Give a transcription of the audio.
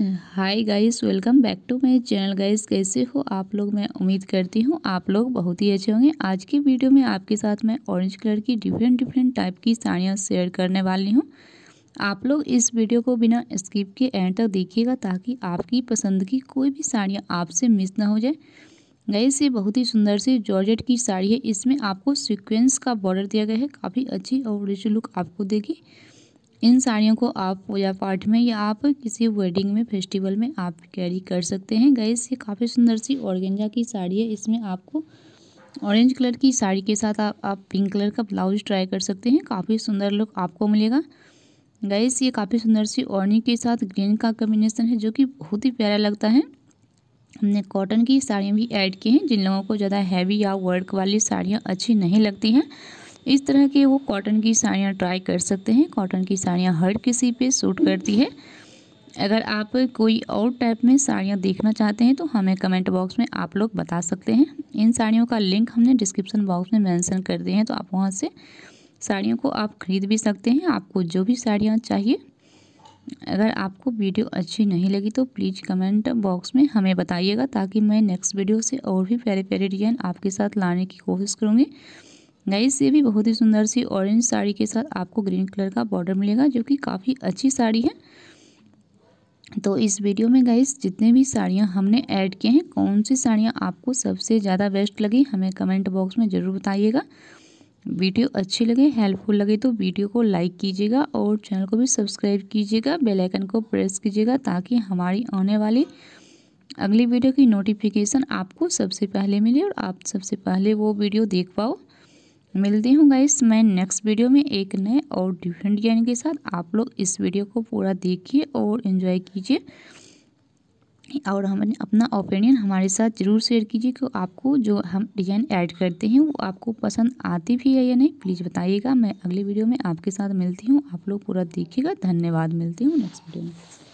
hi guys welcome back to my channel guys कैसे हो आप लोग मैं उम्मीद करती हूँ आप लोग बहुत ही अच्छे होंगे आज की वीडियो में आपके साथ मैं ऑरेंज कलर की डिफरेंट डिफरेंट टाइप की साड़ियाँ शेयर करने वाली हूँ आप लोग इस वीडियो को बिना स्किप के एंड तक देखिएगा ताकि आपकी पसंद की कोई भी साड़ियाँ आपसे मिस ना हो जाए गाइस ये बहुत ही सुंदर सी जॉर्जेट की साड़ी है इसमें आपको सिक्वेंस का बॉर्डर दिया गया है काफ़ी अच्छी और रिच लुक आपको देगी इन साड़ियों को आप पूजा पाठ में या आप किसी वेडिंग में फेस्टिवल में आप कैरी कर सकते हैं गैस ये काफ़ी सुंदर सी ऑर्गेंजा की साड़ी है इसमें आपको ऑरेंज कलर की साड़ी के साथ आप, आप पिंक कलर का ब्लाउज ट्राई कर सकते हैं काफ़ी सुंदर लुक आपको मिलेगा गैस ये काफ़ी सुंदर सी और के साथ ग्रीन का कम्बिनेसन है जो कि बहुत ही प्यारा लगता है हमने कॉटन की साड़ियाँ भी ऐड की हैं जिन लोगों को ज़्यादा हैवी या वर्क वाली साड़ियाँ अच्छी नहीं लगती हैं इस तरह के वो कॉटन की साड़ियाँ ट्राई कर सकते हैं कॉटन की साड़ियाँ हर किसी पे सूट करती है अगर आप कोई और टाइप में साड़ियाँ देखना चाहते हैं तो हमें कमेंट बॉक्स में आप लोग बता सकते हैं इन साड़ियों का लिंक हमने डिस्क्रिप्शन बॉक्स में मैंसन कर दिए हैं तो आप वहाँ से साड़ियों को आप ख़रीद भी सकते हैं आपको जो भी साड़ियाँ चाहिए अगर आपको वीडियो अच्छी नहीं लगी तो प्लीज़ कमेंट बॉक्स में हमें बताइएगा ताकि मैं नेक्स्ट वीडियो से और भी प्यारे प्यारे डिज़ाइन आपके साथ लाने की कोशिश करूँगी गाइस ये भी बहुत ही सुंदर सी ऑरेंज साड़ी के साथ आपको ग्रीन कलर का बॉर्डर मिलेगा जो कि काफ़ी अच्छी साड़ी है तो इस वीडियो में गाइस जितने भी साड़ियाँ हमने ऐड किए हैं कौन सी साड़ियाँ आपको सबसे ज़्यादा बेस्ट लगी हमें कमेंट बॉक्स में ज़रूर बताइएगा वीडियो अच्छी लगे हेल्पफुल लगे तो वीडियो को लाइक कीजिएगा और चैनल को भी सब्सक्राइब कीजिएगा बेल आइकन को प्रेस कीजिएगा ताकि हमारी आने वाली अगली वीडियो की नोटिफिकेशन आपको सबसे पहले मिले और आप सबसे पहले वो वीडियो देख पाओ मिलती हूँ गाइस मैं नेक्स्ट वीडियो में एक नए और डिफरेंट डिजाइन के साथ आप लोग इस वीडियो को पूरा देखिए और इन्जॉय कीजिए और हम अपना ओपिनियन हमारे साथ ज़रूर शेयर कीजिए कि आपको जो हम डिज़ाइन ऐड करते हैं वो आपको पसंद आती भी है या नहीं प्लीज़ बताइएगा मैं अगली वीडियो में आपके साथ मिलती हूँ आप लोग पूरा देखिएगा धन्यवाद मिलती हूँ नेक्स्ट वीडियो में